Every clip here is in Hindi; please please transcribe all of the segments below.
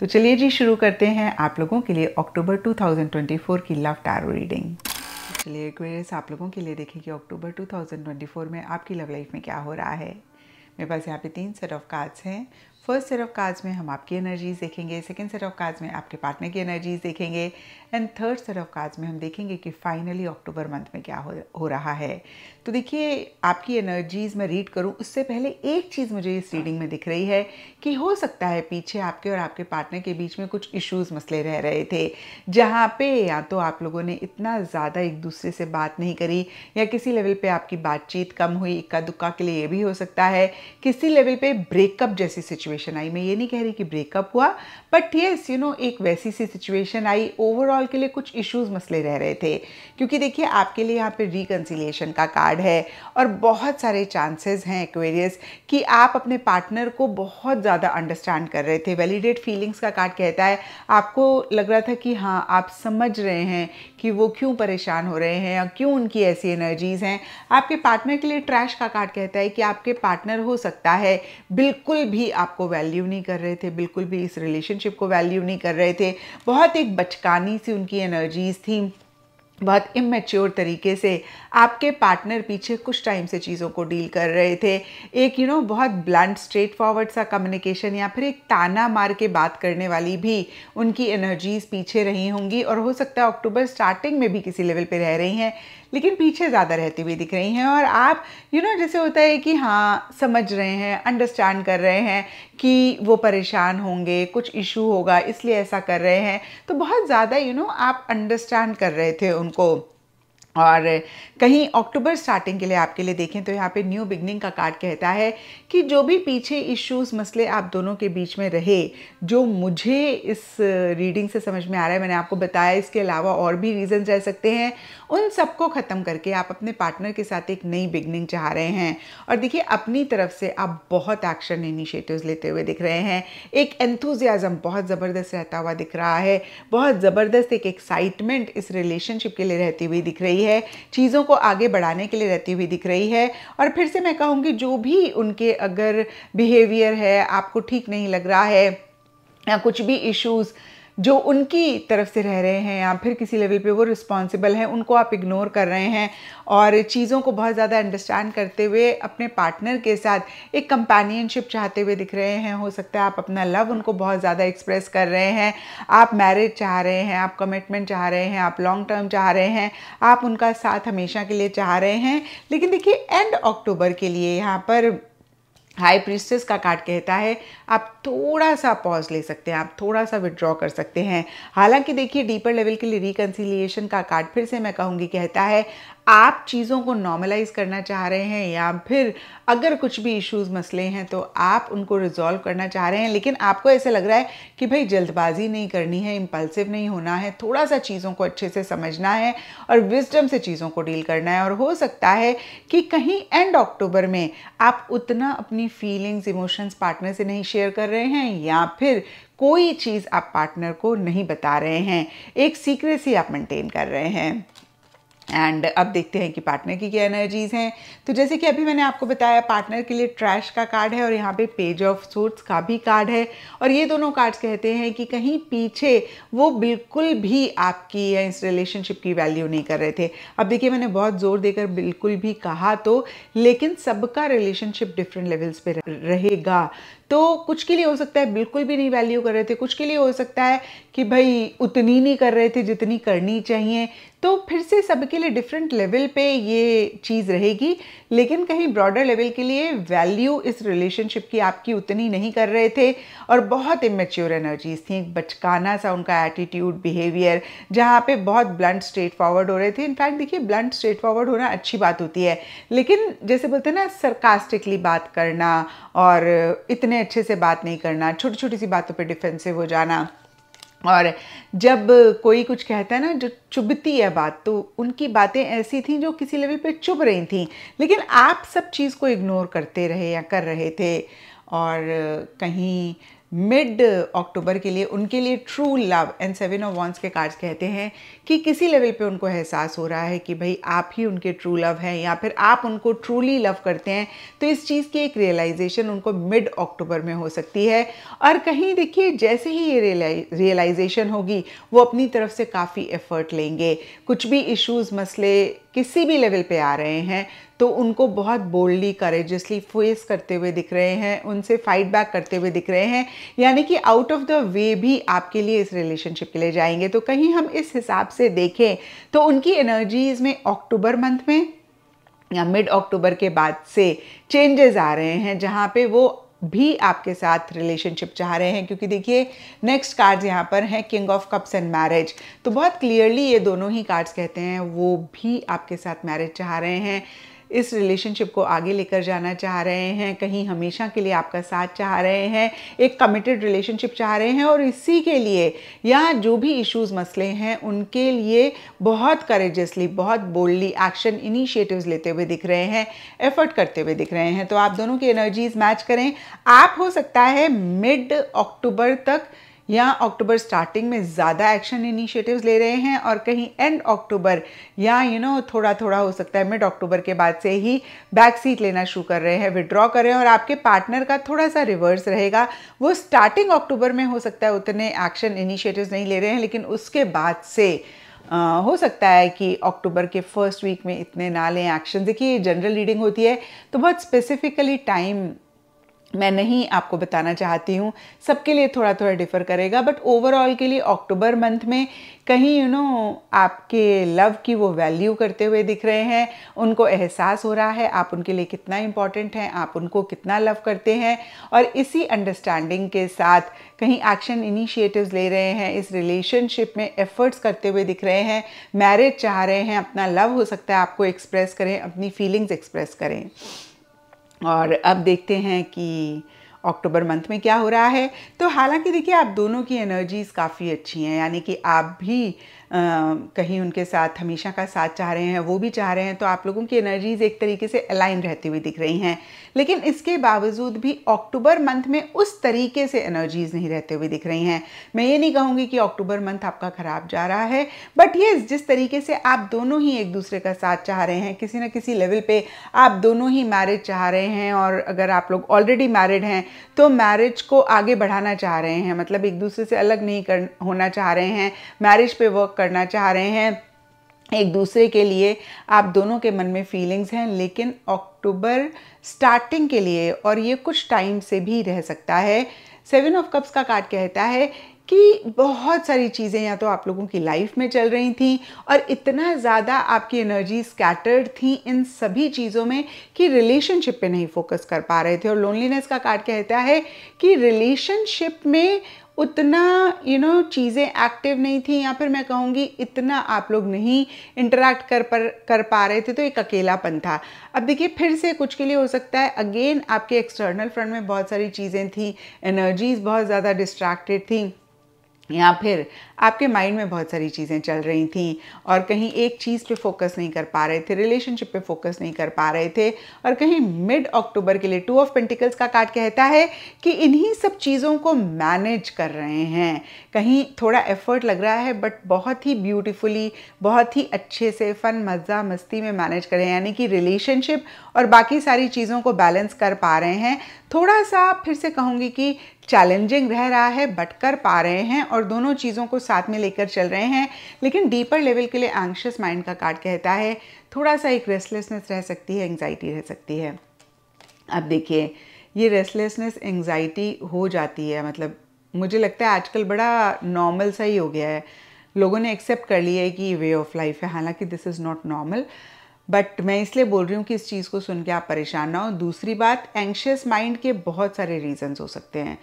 तो चलिए जी शुरू करते हैं आप लोगों के लिए अक्टूबर 2024 की लव टैरो रीडिंग चलिए एक्वेरियस आप लोगों के लिए देखें कि अक्टूबर 2024 में आपकी लव लाइफ में क्या हो रहा है मेरे पास यहाँ पे तीन सेट ऑफ कार्ड्स हैं फर्स्ट सेट ऑफ कार्ड्स में हम आपकी एनर्जीज देखेंगे सेकेंड सेट ऑफ कार्ड्स में आपके पार्टनर की एनर्जीज देखेंगे and third set of cards में हम देखेंगे कि फाइनली अक्टूबर मंथ में क्या हो हो रहा है तो देखिए आपकी एनर्जीज मैं रीड करूँ उससे पहले एक चीज़ मुझे इस रीडिंग में दिख रही है कि हो सकता है पीछे आपके और आपके पार्टनर के बीच में कुछ इश्यूज़ मसले रह रहे थे जहाँ पे या तो आप लोगों ने इतना ज़्यादा एक दूसरे से बात नहीं करी या किसी लेवल पे आपकी बातचीत कम हुई इक्का दुक्का के लिए ये भी हो सकता है किसी लेवल पे ब्रेकअप जैसी सिचुएशन सिचुएशन आई मैं ये नहीं कह रही कि ब्रेकअप हुआ बट येस यू नो एक वैसी सी सिचुएशन आई ओवरऑल के लिए कुछ इश्यूज मसले रह रहे थे क्योंकि देखिए आपके लिए यहाँ पे रिकन्सिलेशन का कार्ड है और बहुत सारे चांसेस हैं एक्वेरियस कि आप अपने पार्टनर को बहुत ज़्यादा अंडरस्टैंड कर रहे थे वैलिडेट फीलिंग्स का कार्ड कहता है आपको लग रहा था कि हाँ आप समझ रहे हैं कि वो क्यों परेशान हो रहे हैं या क्यों उनकी ऐसी एनर्जीज़ हैं आपके पार्टनर के लिए ट्रैश का कार्ड कहता है कि आपके पार्टनर हो सकता है बिल्कुल भी आप आपको वैल्यू नहीं कर रहे थे बिल्कुल भी इस रिलेशनशिप को वैल्यू नहीं कर रहे थे बहुत एक बचकानी सी उनकी एनर्जीज़ थी बहुत इमेच्योर तरीके से आपके पार्टनर पीछे कुछ टाइम से चीज़ों को डील कर रहे थे एक यू you नो know, बहुत ब्लंट स्ट्रेट फॉरवर्ड सा कम्युनिकेशन या फिर एक ताना मार के बात करने वाली भी उनकी एनर्जीज़ पीछे रही होंगी और हो सकता है अक्टूबर स्टार्टिंग में भी किसी लेवल पे रह रही हैं लेकिन पीछे ज़्यादा रहती हुई दिख रही हैं और आप यू you नो know, जैसे होता है कि हाँ समझ रहे हैं अंडरस्टैंड कर रहे हैं कि वो परेशान होंगे कुछ इशू होगा इसलिए ऐसा कर रहे हैं तो बहुत ज़्यादा यू नो आप अंडरस्टैंड कर रहे थे उनको और कहीं अक्टूबर स्टार्टिंग के लिए आपके लिए देखें तो यहाँ पे न्यू बिगनिंग का कार्ड कहता है कि जो भी पीछे इश्यूज मसले आप दोनों के बीच में रहे जो मुझे इस रीडिंग से समझ में आ रहा है मैंने आपको बताया इसके अलावा और भी रीज़न रह सकते हैं उन सबको ख़त्म करके आप अपने पार्टनर के साथ एक नई बिगनिंग चाह रहे हैं और देखिए अपनी तरफ से आप बहुत एक्शन इनिशिएटिव लेते हुए दिख रहे हैं एक एंथुजियाज़म बहुत ज़बरदस्त रहता हुआ दिख रहा है बहुत ज़बरदस्त एक एक्साइटमेंट इस रिलेशनशिप के लिए रहती हुई दिख रही है है चीज़ों को आगे बढ़ाने के लिए रहती हुई दिख रही है और फिर से मैं कहूँगी जो भी उनके अगर बिहेवियर है आपको ठीक नहीं लग रहा है या कुछ भी इश्यूज़ जो उनकी तरफ से रह रहे हैं या फिर किसी लेवल पे वो रिस्पॉन्सिबल हैं उनको आप इग्नोर कर रहे हैं और चीज़ों को बहुत ज़्यादा अंडरस्टैंड करते हुए अपने पार्टनर के साथ एक कंपेनियनशिप चाहते हुए दिख रहे हैं हो सकता है आप अपना लव उनको बहुत ज़्यादा एक्सप्रेस कर रहे हैं आप मैरिज चाह रहे हैं आप कमिटमेंट चाह रहे हैं आप लॉन्ग टर्म चाह रहे हैं आप उनका साथ हमेशा के लिए चाह रहे हैं लेकिन देखिए एंड अक्टूबर के लिए यहाँ पर हाई प्रिस्टेस का कार्ड कहता है आप थोड़ा सा पॉज ले सकते हैं आप थोड़ा सा विड्रॉ कर सकते हैं हालांकि देखिए डीपर लेवल के लिए रिकन्सिलिएशन का कार्ड फिर से मैं कहूँगी कहता है आप चीज़ों को नॉर्मलाइज करना चाह रहे हैं या फिर अगर कुछ भी इश्यूज मसले हैं तो आप उनको रिजॉल्व करना चाह रहे हैं लेकिन आपको ऐसे लग रहा है कि भाई जल्दबाजी नहीं करनी है इम्पल्सिव नहीं होना है थोड़ा सा चीज़ों को अच्छे से समझना है और विजडम से चीज़ों को डील करना है और हो सकता है कि कहीं एंड अक्टूबर में आप उतना अपनी अपनी फीलिंग्स इमोशंस पार्टनर से नहीं शेयर कर रहे हैं या फिर कोई चीज़ आप पार्टनर को नहीं बता रहे हैं एक सीक्रेसी आप मेंटेन कर रहे हैं एंड अब देखते हैं कि पार्टनर की क्या एनर्जीज़ हैं तो जैसे कि अभी मैंने आपको बताया पार्टनर के लिए ट्रैश का कार्ड है और यहाँ पे पेज ऑफ सूट्स का भी कार्ड है और ये दोनों कार्ड्स कहते हैं कि कहीं पीछे वो बिल्कुल भी आपकी या इस रिलेशनशिप की वैल्यू नहीं कर रहे थे अब देखिए मैंने बहुत ज़ोर देकर बिल्कुल भी कहा तो लेकिन सबका रिलेशनशिप डिफरेंट लेवल्स पर रहेगा तो कुछ के लिए हो सकता है बिल्कुल भी नहीं वैल्यू कर रहे थे कुछ के लिए हो सकता है कि भाई उतनी नहीं कर रहे थे जितनी करनी चाहिए तो फिर से सबके लिए डिफरेंट लेवल पे ये चीज़ रहेगी लेकिन कहीं ब्रॉडर लेवल के लिए वैल्यू इस रिलेशनशिप की आपकी उतनी नहीं कर रहे थे और बहुत इमेच्योर एनर्जीज थी बचकाना सा उनका एटीट्यूड बिहेवियर जहाँ पे बहुत ब्लंट स्ट्रेट फॉरवर्ड हो रहे थे इनफैक्ट देखिए ब्लंट स्ट्रेट फॉरवर्ड होना अच्छी बात होती है लेकिन जैसे बोलते हैं ना सरकास्टिकली बात करना और इतने अच्छे से बात नहीं करना छोटी छोटी सी बातों पर डिफेंसिव हो जाना और जब कोई कुछ कहता है ना जो चुभती है बात तो उनकी बातें ऐसी थी जो किसी लेवल पे चुभ रही थी लेकिन आप सब चीज़ को इग्नोर करते रहे या कर रहे थे और कहीं मिड अक्टूबर के लिए उनके लिए true love and seven of wands के कार्ड्स कहते हैं कि किसी लेवल पे उनको एहसास हो रहा है कि भाई आप ही उनके ट्रू लव हैं या फिर आप उनको ट्रूली लव करते हैं तो इस चीज़ की एक रियलाइजेशन उनको मिड अक्टूबर में हो सकती है और कहीं देखिए जैसे ही ये रियलाइजेशन होगी वो अपनी तरफ से काफ़ी एफर्ट लेंगे कुछ भी इश्यूज मसले किसी भी लेवल पे आ रहे हैं तो उनको बहुत बोल्डली करेजसली फेस करते हुए दिख रहे हैं उनसे फाइट बैक करते हुए दिख रहे हैं यानी कि आउट ऑफ द वे भी आपके लिए इस रिलेशनशिप के लिए जाएंगे तो कहीं हम इस हिसाब से देखें तो उनकी एनर्जीज में अक्टूबर मंथ में या मिड अक्टूबर के बाद से चेंजेस आ रहे हैं जहाँ पे वो भी आपके साथ रिलेशनशिप चाह रहे हैं क्योंकि देखिए नेक्स्ट कार्ड्स यहाँ पर हैं king of cups and marriage तो बहुत क्लियरली ये दोनों ही कार्ड्स कहते हैं वो भी आपके साथ मैरिज चाह रहे हैं इस रिलेशनशिप को आगे लेकर जाना चाह रहे हैं कहीं हमेशा के लिए आपका साथ चाह रहे हैं एक कमिटेड रिलेशनशिप चाह रहे हैं और इसी के लिए या जो भी इश्यूज मसले हैं उनके लिए बहुत करेजसली बहुत बोल्डली एक्शन इनिशिएटिव्स लेते हुए दिख रहे हैं एफर्ट करते हुए दिख रहे हैं तो आप दोनों की एनर्जीज मैच करें आप हो सकता है मिड अक्टूबर तक या अक्टूबर स्टार्टिंग में ज़्यादा एक्शन इनिशिएटिव्स ले रहे हैं और कहीं एंड अक्टूबर या यू नो थोड़ा थोड़ा हो सकता है मिड अक्टूबर के बाद से ही बैक सीट लेना शुरू कर रहे हैं विड्रॉ कर रहे हैं और आपके पार्टनर का थोड़ा सा रिवर्स रहेगा वो स्टार्टिंग अक्टूबर में हो सकता है उतने एक्शन इनिशिएटिव्स नहीं ले रहे हैं लेकिन उसके बाद से Uh, हो सकता है कि अक्टूबर के फर्स्ट वीक में इतने ना लें एक्शन देखिए जनरल रीडिंग होती है तो बहुत स्पेसिफिकली टाइम मैं नहीं आपको बताना चाहती हूँ सबके लिए थोड़ा थोड़ा डिफ़र करेगा बट ओवरऑल के लिए अक्टूबर मंथ में कहीं यू you नो know, आपके लव की वो वैल्यू करते हुए दिख रहे हैं उनको एहसास हो रहा है आप उनके लिए कितना इम्पॉर्टेंट हैं आप उनको कितना लव करते हैं और इसी अंडरस्टैंडिंग के साथ कहीं एक्शन इनिशिएटिव्स ले रहे हैं इस रिलेशनशिप में एफर्ट्स करते हुए दिख रहे हैं मैरिज चाह रहे हैं अपना लव हो सकता है आपको एक्सप्रेस करें अपनी फीलिंग्स एक्सप्रेस करें और अब देखते हैं कि अक्टूबर मंथ में क्या हो रहा है तो हालांकि देखिए आप दोनों की एनर्जीज़ काफ़ी अच्छी हैं यानी कि आप भी कहीं उनके साथ हमेशा का साथ चाह रहे हैं वो भी चाह रहे हैं तो आप लोगों की एनर्जीज एक तरीके से अलाइन रहती हुई दिख रही हैं लेकिन इसके बावजूद भी अक्टूबर मंथ में उस तरीके से एनर्जीज नहीं रहते हुए दिख रही हैं मैं ये नहीं कहूँगी कि अक्टूबर मंथ आपका ख़राब जा रहा है बट ये जिस तरीके से आप दोनों ही एक दूसरे का साथ चाह रहे हैं किसी न किसी लेवल पर आप दोनों ही मैरिज चाह रहे हैं और अगर आप लोग ऑलरेडी मैरिड हैं तो मैरिज को आगे बढ़ाना चाह रहे हैं मतलब एक दूसरे से अलग नहीं कर होना चाह रहे हैं मैरिज पे वर्क करना चाह रहे हैं एक दूसरे के लिए आप दोनों के मन में फीलिंग्स हैं लेकिन अक्टूबर स्टार्टिंग के लिए और ये कुछ टाइम से भी रह सकता है सेवन ऑफ कप्स का कार्ड कहता है कि बहुत सारी चीज़ें या तो आप लोगों की लाइफ में चल रही थी और इतना ज़्यादा आपकी एनर्जी स्कैटर्ड थी इन सभी चीज़ों में कि रिलेशनशिप पे नहीं फोकस कर पा रहे थे और लोनलीनेस का कार्ड कहता है कि रिलेशनशिप में उतना यू नो चीज़ें एक्टिव नहीं थी या फिर मैं कहूँगी इतना आप लोग नहीं इंटरेक्ट कर पर कर पा रहे थे तो एक अकेलापन था अब देखिए फिर से कुछ के लिए हो सकता है अगेन आपके एक्सटर्नल फ्रंट में बहुत सारी चीज़ें थी एनर्जीज़ बहुत ज़्यादा डिस्ट्रैक्टेड थी या फिर आपके माइंड में बहुत सारी चीज़ें चल रही थी और कहीं एक चीज़ पे फोकस नहीं कर पा रहे थे रिलेशनशिप पे फोकस नहीं कर पा रहे थे और कहीं मिड अक्टूबर के लिए टू ऑफ पेंटिकल्स का कार्ड कहता है कि इन्हीं सब चीज़ों को मैनेज कर रहे हैं कहीं थोड़ा एफर्ट लग रहा है बट बहुत ही ब्यूटिफुली बहुत ही अच्छे से फ़न मज़ा मस्ती में मैनेज कर रहे हैं यानी कि रिलेशनशिप और बाकी सारी चीज़ों को बैलेंस कर पा रहे हैं थोड़ा सा फिर से कहूँगी कि चैलेंजिंग रह रहा है बट कर पा रहे हैं और दोनों चीज़ों को साथ में लेकर चल रहे हैं लेकिन डीपर लेवल के लिए एंशियस माइंड का कार्ड कहता है थोड़ा सा एक रेस्टलेसनेस रह सकती है एंगजाइटी रह सकती है अब देखिए ये रेस्टलेसनेस एंग्जाइटी हो जाती है मतलब मुझे लगता है आजकल बड़ा नॉर्मल सा ही हो गया है लोगों ने एक्सेप्ट कर लिया है कि ये वे ऑफ लाइफ है हालांकि this is not normal but मैं इसलिए बोल रही हूँ कि इस चीज़ को सुन के आप परेशान ना हो दूसरी बात एंक्शियस माइंड के बहुत सारे रीजंस हो सकते हैं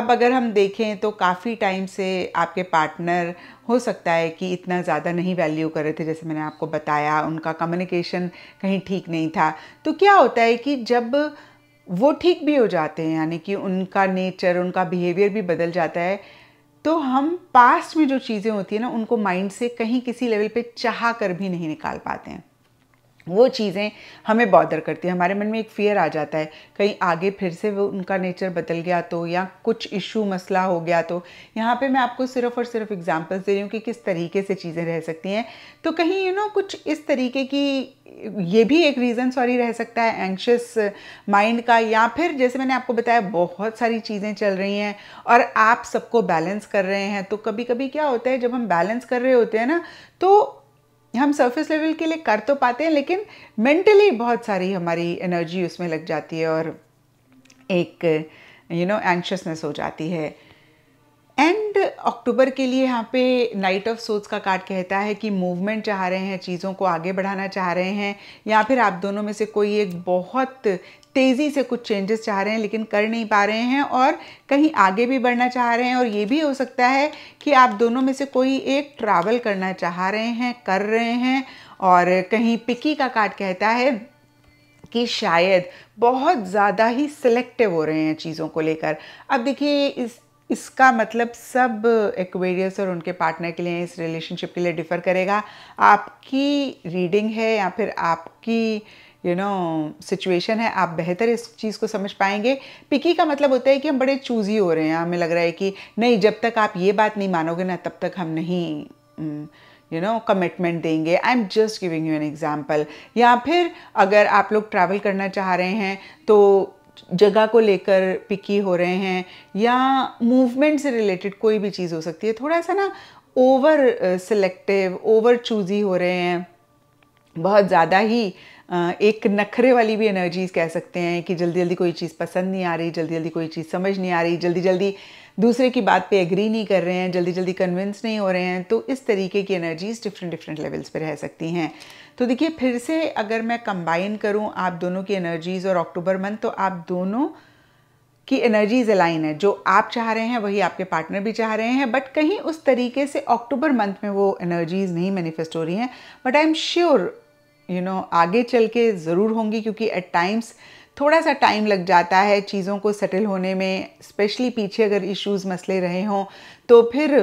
अब अगर हम देखें तो काफ़ी टाइम से आपके पार्टनर हो सकता है कि इतना ज़्यादा नहीं वैल्यू कर रहे थे जैसे मैंने आपको बताया उनका कम्युनिकेशन कहीं ठीक नहीं था तो क्या होता है कि जब वो ठीक भी हो जाते हैं यानी कि उनका नेचर उनका बिहेवियर भी बदल जाता है तो हम पास्ट में जो चीज़ें होती हैं ना उनको माइंड से कहीं किसी लेवल पे चाह कर भी नहीं निकाल पाते हैं वो चीज़ें हमें बॉदर करती है हमारे मन में एक फ़ियर आ जाता है कहीं आगे फिर से वो उनका नेचर बदल गया तो या कुछ इशू मसला हो गया तो यहाँ पे मैं आपको सिर्फ और सिर्फ एग्जांपल्स दे रही हूँ कि किस तरीके से चीज़ें रह सकती हैं तो कहीं यू नो कुछ इस तरीके की ये भी एक रीज़न सॉरी रह सकता है एंक्शस माइंड का या फिर जैसे मैंने आपको बताया बहुत सारी चीज़ें चल रही हैं और आप सबको बैलेंस कर रहे हैं तो कभी कभी क्या होता है जब हम बैलेंस कर रहे होते हैं ना तो हम सरफेस लेवल के लिए कर तो पाते हैं लेकिन मेंटली बहुत सारी हमारी एनर्जी उसमें लग जाती है और एक यू नो एंशसनेस हो जाती है एंड अक्टूबर के लिए यहाँ पे नाइट ऑफ सोच का कार्ड कहता है कि मूवमेंट चाह रहे हैं चीज़ों को आगे बढ़ाना चाह रहे हैं या फिर आप दोनों में से कोई एक बहुत तेज़ी से कुछ चेंजेस चाह रहे हैं लेकिन कर नहीं पा रहे हैं और कहीं आगे भी बढ़ना चाह रहे हैं और ये भी हो सकता है कि आप दोनों में से कोई एक ट्रैवल करना चाह रहे हैं कर रहे हैं और कहीं पिकी का कार्ड कहता है कि शायद बहुत ज़्यादा ही सिलेक्टिव हो रहे हैं चीज़ों को लेकर अब देखिए इस इसका मतलब सब एक्वेरियस और उनके पार्टनर के लिए इस रिलेशनशिप के लिए डिफ़र करेगा आपकी रीडिंग है या फिर आपकी यू नो सिचुएशन है आप बेहतर इस चीज़ को समझ पाएंगे पिकी का मतलब होता है कि हम बड़े चूजी हो रहे हैं हमें लग रहा है कि नहीं जब तक आप ये बात नहीं मानोगे ना तब तक हम नहीं यू नो कमिटमेंट देंगे I am just giving you an example या फिर अगर आप लोग ट्रैवल करना चाह रहे हैं तो जगह को लेकर पिकी हो रहे हैं या मूवमेंट से रिलेटेड कोई भी चीज़ हो सकती है थोड़ा सा ना ओवर सिलेक्टिव ओवर चूजी हो रहे हैं बहुत ज़्यादा ही एक नखरे वाली भी एनर्जीज कह सकते हैं कि जल्दी जल्दी कोई चीज़ पसंद नहीं आ रही जल्दी जल्दी कोई चीज़ समझ नहीं आ रही जल्दी जल्दी दूसरे की बात पे एग्री नहीं कर रहे हैं जल्दी जल्दी कन्विंस नहीं हो रहे हैं तो इस तरीके की एनर्जीज डिफरेंट डिफरेंट लेवल्स पर रह सकती हैं तो देखिए फिर से अगर मैं कंबाइन करूँ आप दोनों की एनर्जीज़ और अक्टूबर मंथ तो आप दोनों की एनर्जीज अलाइन है जो आप चाह रहे हैं वही आपके पार्टनर भी चाह रहे हैं बट कहीं उस तरीके से अक्टूबर मंथ में वो एनर्जीज नहीं मैनिफेस्ट हो रही हैं but I am sure you know आगे चल के ज़रूर होंगी क्योंकि एट टाइम्स थोड़ा सा टाइम लग जाता है चीज़ों को सेटल होने में स्पेशली पीछे अगर इश्यूज मसले रहे हों तो फिर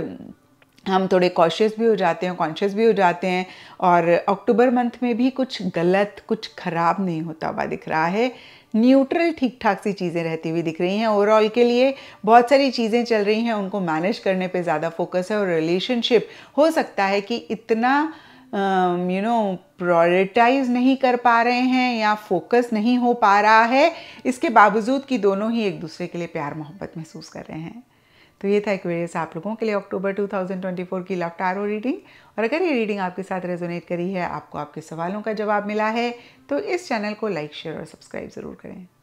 हम थोड़े कॉशियस भी हो जाते हैं कॉन्शियस भी हो जाते हैं और अक्टूबर मंथ में भी कुछ गलत कुछ ख़राब नहीं होता हुआ दिख रहा है न्यूट्रल ठीक ठाक सी चीज़ें रहती हुई दिख रही हैं ओवरऑल के लिए बहुत सारी चीज़ें चल रही हैं उनको मैनेज करने पे ज़्यादा फोकस है और रिलेशनशिप हो सकता है कि इतना यू नो प्रायोरिटाइज नहीं कर पा रहे हैं या फोकस नहीं हो पा रहा है इसके बावजूद कि दोनों ही एक दूसरे के लिए प्यार मोहब्बत महसूस कर रहे हैं तो ये था एक्वेरियस आप लोगों के लिए अक्टूबर 2024 की लव टारो रीडिंग और अगर ये रीडिंग आपके साथ रेजोनेट करी है आपको आपके सवालों का जवाब मिला है तो इस चैनल को लाइक शेयर और सब्सक्राइब ज़रूर करें